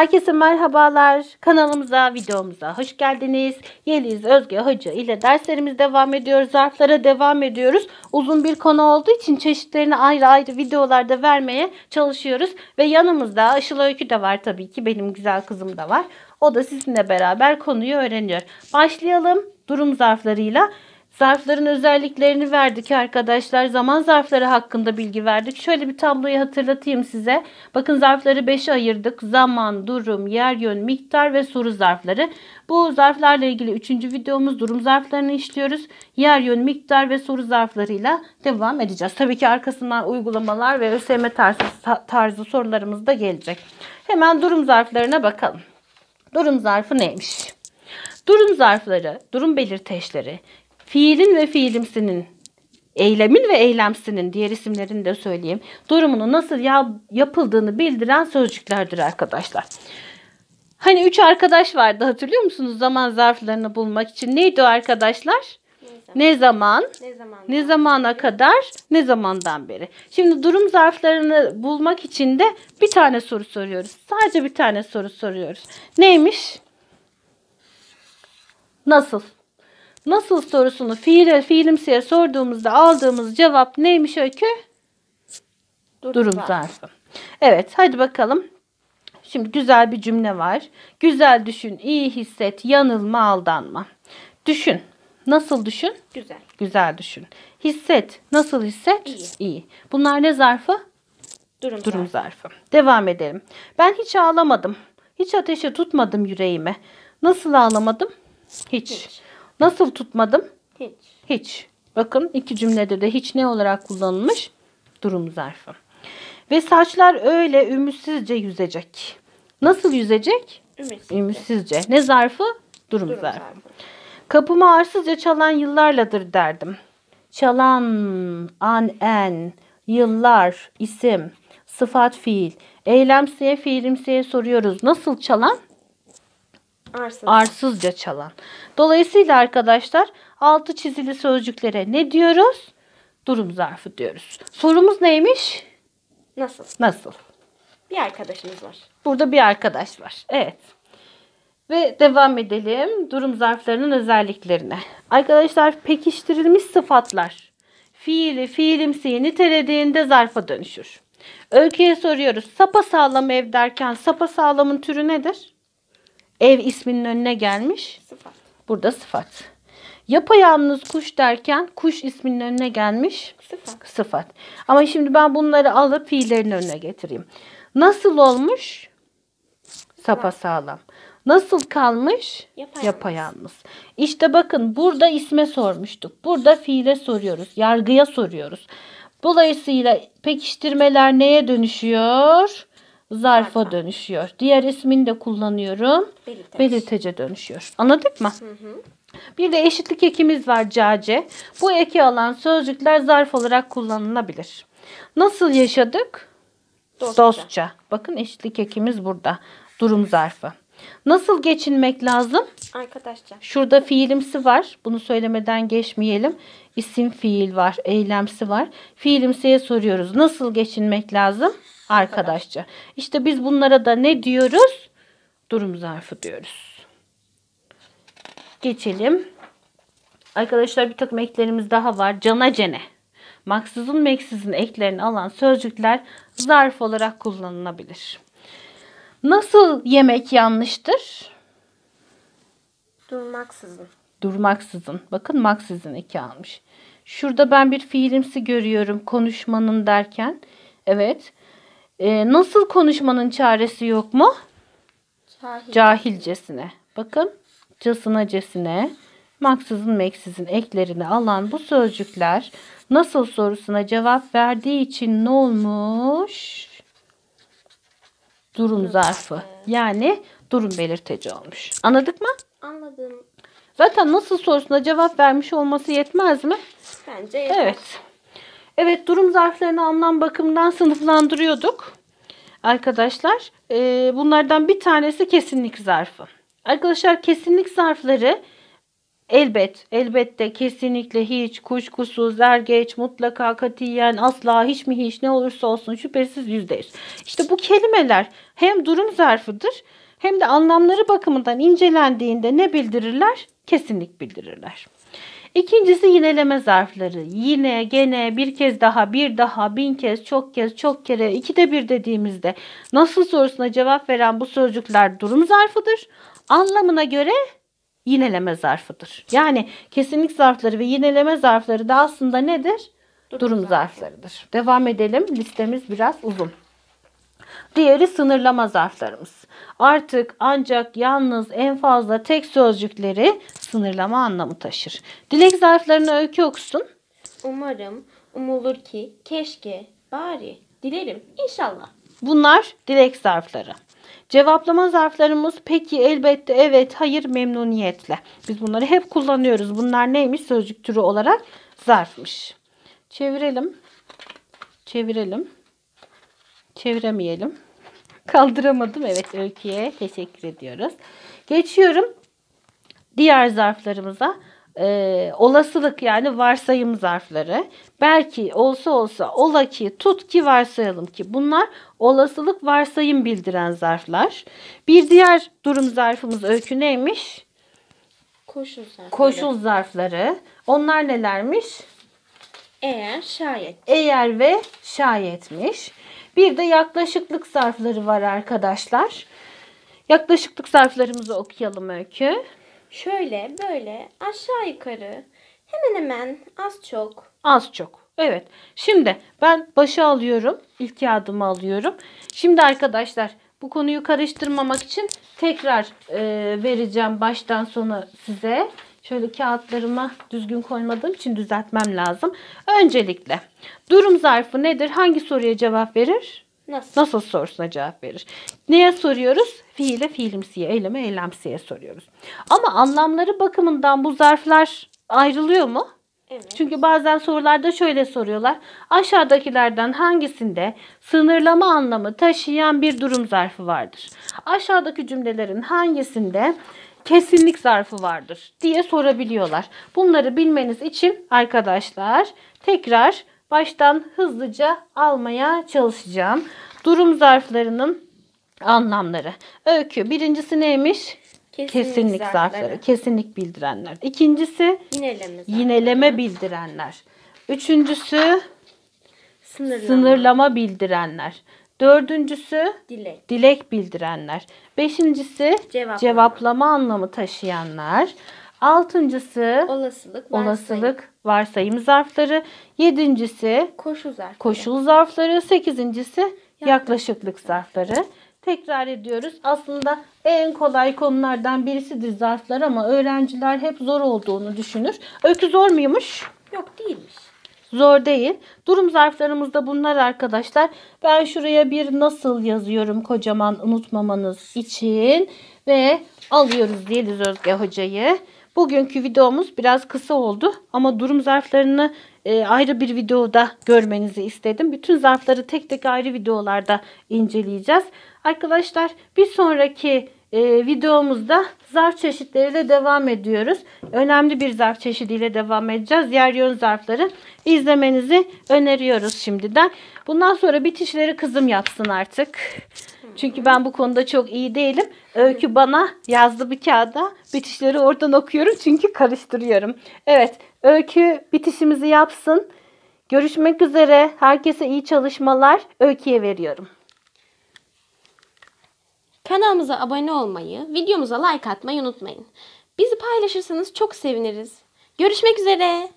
Herkese merhabalar. Kanalımıza, videomuza hoş geldiniz. Yeliz Özge Hoca ile derslerimiz devam ediyor. Zarflara devam ediyoruz. Uzun bir konu olduğu için çeşitlerini ayrı ayrı videolarda vermeye çalışıyoruz. Ve yanımızda Aşıl Öykü de var tabii ki. Benim güzel kızım da var. O da sizinle beraber konuyu öğreniyor. Başlayalım durum zarflarıyla. Zarfların özelliklerini verdik arkadaşlar. Zaman zarfları hakkında bilgi verdik. Şöyle bir tabloyu hatırlatayım size. Bakın zarfları 5'e ayırdık. Zaman, durum, yer, yön, miktar ve soru zarfları. Bu zarflarla ilgili 3. videomuz durum zarflarını işliyoruz. Yer, yön, miktar ve soru zarflarıyla devam edeceğiz. Tabii ki arkasından uygulamalar ve ÖSYM tarzı, tarzı sorularımız da gelecek. Hemen durum zarflarına bakalım. Durum zarfı neymiş? Durum zarfları, durum belirteçleri, fiilin ve fiilimsinin, eylemin ve eylemsinin diğer isimlerini de söyleyeyim. Durumunu nasıl yapıldığını bildiren sözcüklerdir arkadaşlar. Hani üç arkadaş vardı hatırlıyor musunuz? Zaman zarflarını bulmak için. Neydi o arkadaşlar? Ne zaman? Ne, zaman, ne zamana kadar? Ne zamandan beri? Şimdi durum zarflarını bulmak için de bir tane soru soruyoruz. Sadece bir tane soru soruyoruz. Neymiş? Nasıl? Nasıl sorusunu fiile fiilimsiye sorduğumuzda aldığımız cevap neymiş Öykü? Durum, Durum zarfı. Evet hadi bakalım. Şimdi güzel bir cümle var. Güzel düşün, iyi hisset, yanılma, aldanma. Düşün. Nasıl düşün? Güzel. Güzel düşün. Hisset. Nasıl hisset? İyi. İyi. Bunlar ne zarfı? Durum, Durum zarfı. zarfı. Devam edelim. Ben hiç ağlamadım. Hiç ateşe tutmadım yüreğimi. Nasıl ağlamadım? Hiç. hiç. Nasıl tutmadım? Hiç. Hiç. Bakın iki cümlede de hiç ne olarak kullanılmış? Durum zarfı. Ve saçlar öyle ümitsizce yüzecek. Nasıl yüzecek? Ümitsizce. ümitsizce. Ne zarfı? Durum, Durum zarfı. zarfı. Kapımı arsızca çalan yıllarladır derdim. Çalan, an, en, yıllar, isim, sıfat, fiil. Eylemsiye, fiilimsiye soruyoruz. Nasıl çalan? Arsız. Arsızca çalan. Dolayısıyla arkadaşlar altı çizili sözcüklere ne diyoruz? Durum zarfı diyoruz. Sorumuz neymiş? Nasıl? Nasıl? Bir arkadaşımız var. Burada bir arkadaş var. Evet. Ve devam edelim durum zarflarının özelliklerine. Arkadaşlar pekiştirilmiş sıfatlar fiili fiilimsiyi nitelediğinde zarfa dönüşür. Öyküye soruyoruz. Sapa sağlam ev derken sapa sağlamın türü nedir? Ev isminin önüne gelmiş. Sıfat. Burada sıfat. Yapayalnız kuş derken kuş isminin önüne gelmiş. Sıfat. Sıfat. Ama şimdi ben bunları alıp fiillerin önüne getireyim. Nasıl olmuş? Sapa sağlam. Nasıl kalmış? Yapayalnız. Yapayalnız. İşte bakın burada isme sormuştuk. Burada fiile soruyoruz. Yargıya soruyoruz. Dolayısıyla pekiştirmeler neye dönüşüyor? zarfa dönüşüyor. Diğer ismini de kullanıyorum. Belirteç. Belirtece dönüşüyor. Anladık mı? Hı hı. Bir de eşitlik ekimiz var cace. Bu eki alan sözcükler zarf olarak kullanılabilir. Nasıl yaşadık? Dostça. Dostça. Bakın eşitlik ekimiz burada. Durum zarfı. Nasıl geçinmek lazım? Arkadaşça. Şurada fiilimsi var. Bunu söylemeden geçmeyelim isim fiil var, eylemsi var. Fiilimsiye soruyoruz. Nasıl geçinmek lazım? Arkadaşça. İşte biz bunlara da ne diyoruz? Durum zarfı diyoruz. Geçelim. Arkadaşlar bir takım eklerimiz daha var. Cana cene. Maksızın meksizin eklerini alan sözcükler zarf olarak kullanılabilir. Nasıl yemek yanlıştır? Durmaksızın durmaksızın. Bakın maksızın iki almış. Şurada ben bir fiilimsi görüyorum konuşmanın derken. Evet. Ee, nasıl konuşmanın çaresi yok mu? Cahil. Cahilcesine. Bakın casinacesine maksızın meksizin eklerini alan bu sözcükler nasıl sorusuna cevap verdiği için ne olmuş? Durum zarfı. Yani durum belirteci olmuş. Anladık mı? Anladım. Zaten nasıl sorusuna cevap vermiş olması yetmez mi? Bence yetmez. Evet. Evet durum zarflarını anlam bakımından sınıflandırıyorduk. Arkadaşlar e, bunlardan bir tanesi kesinlik zarfı. Arkadaşlar kesinlik zarfları elbet, elbette, kesinlikle, hiç, kuşkusuz, ergeç, mutlaka, katiyen, asla, hiç mi hiç, ne olursa olsun şüphesiz yüzdeyiz. İşte bu kelimeler hem durum zarfıdır hem de anlamları bakımından incelendiğinde ne bildirirler? kesinlik bildirirler. İkincisi yineleme zarfları. Yine, gene, bir kez daha, bir daha, bin kez, çok kez, çok kere, iki de bir dediğimizde nasıl sorusuna cevap veren bu sözcükler durum zarfıdır. Anlamına göre yineleme zarfıdır. Yani kesinlik zarfları ve yineleme zarfları da aslında nedir? Durum, durum zarflarıdır. Devam edelim. Listemiz biraz uzun. Diğeri sınırlama zarflarımız. Artık ancak yalnız en fazla tek sözcükleri sınırlama anlamı taşır. Dilek zarflarını öykü okusun. Umarım, umulur ki, keşke, bari, dilerim, inşallah. Bunlar dilek zarfları. Cevaplama zarflarımız peki elbette evet hayır memnuniyetle. Biz bunları hep kullanıyoruz. Bunlar neymiş sözcük türü olarak zarfmış. Çevirelim. Çevirelim çeviremeyelim. Kaldıramadım. Evet Öykü'ye teşekkür ediyoruz. Geçiyorum diğer zarflarımıza. Ee, olasılık yani varsayım zarfları. Belki olsa olsa ola ki tut ki varsayalım ki bunlar olasılık varsayım bildiren zarflar. Bir diğer durum zarfımız öykü neymiş? Koşul zarfları. Koşul zarfları. Onlar nelermiş? Eğer şayet. Eğer ve şayetmiş. Bir de yaklaşıklık zarfları var arkadaşlar. Yaklaşıklık zarflarımızı okuyalım Öykü. Şöyle böyle aşağı yukarı hemen hemen az çok. Az çok. Evet. Şimdi ben başa alıyorum. İlk kağıdımı alıyorum. Şimdi arkadaşlar bu konuyu karıştırmamak için tekrar e, vereceğim baştan sona size. Şöyle kağıtlarımı düzgün koymadığım için düzeltmem lazım. Öncelikle durum zarfı nedir? Hangi soruya cevap verir? Nasıl? Nasıl sorusuna cevap verir. Neye soruyoruz? Fiile fiilimsiye, eyleme eylemsiye soruyoruz. Ama anlamları bakımından bu zarflar ayrılıyor mu? Evet. Çünkü bazen sorularda şöyle soruyorlar. Aşağıdakilerden hangisinde sınırlama anlamı taşıyan bir durum zarfı vardır? Aşağıdaki cümlelerin hangisinde kesinlik zarfı vardır diye sorabiliyorlar. Bunları bilmeniz için arkadaşlar tekrar baştan hızlıca almaya çalışacağım. Durum zarflarının anlamları. Öykü birincisi neymiş? Kesinlik, kesinlik zarfları. zarfları, kesinlik bildirenler. İkincisi yineleme, yineleme bildirenler. Üçüncüsü sınırlama, sınırlama bildirenler. Dördüncüsü dilek. dilek bildirenler. Beşincisi cevaplama, cevaplama anlamı taşıyanlar. Altıncısı olasılık, varsayım. olasılık varsayım zarfları. Yedincisi koşul zarfları. Koşul zarfları. Sekizincisi yaklaşıklık, yaklaşıklık zarfları. Tekrar ediyoruz. Aslında en kolay konulardan birisidir zarflar ama öğrenciler hep zor olduğunu düşünür. Öykü zor muymuş? Yok değilmiş. Zor değil. Durum zarflarımızda bunlar arkadaşlar. Ben şuraya bir nasıl yazıyorum kocaman unutmamanız için. Ve alıyoruz değiliz Özge Hoca'yı. Bugünkü videomuz biraz kısa oldu ama durum zarflarını e, ayrı bir videoda görmenizi istedim. Bütün zarfları tek tek ayrı videolarda inceleyeceğiz. Arkadaşlar bir sonraki e, videomuzda zarf çeşitleriyle devam ediyoruz. Önemli bir zarf çeşidiyle devam edeceğiz. Yer yön zarfları izlemenizi öneriyoruz şimdiden. Bundan sonra bitişleri kızım yapsın artık. Çünkü ben bu konuda çok iyi değilim. Öykü bana yazdı bir kağıda bitişleri oradan okuyorum çünkü karıştırıyorum. Evet, Öykü bitişimizi yapsın. Görüşmek üzere. Herkese iyi çalışmalar. Öykü'ye veriyorum. Kanalımıza abone olmayı, videomuza like atmayı unutmayın. Bizi paylaşırsanız çok seviniriz. Görüşmek üzere.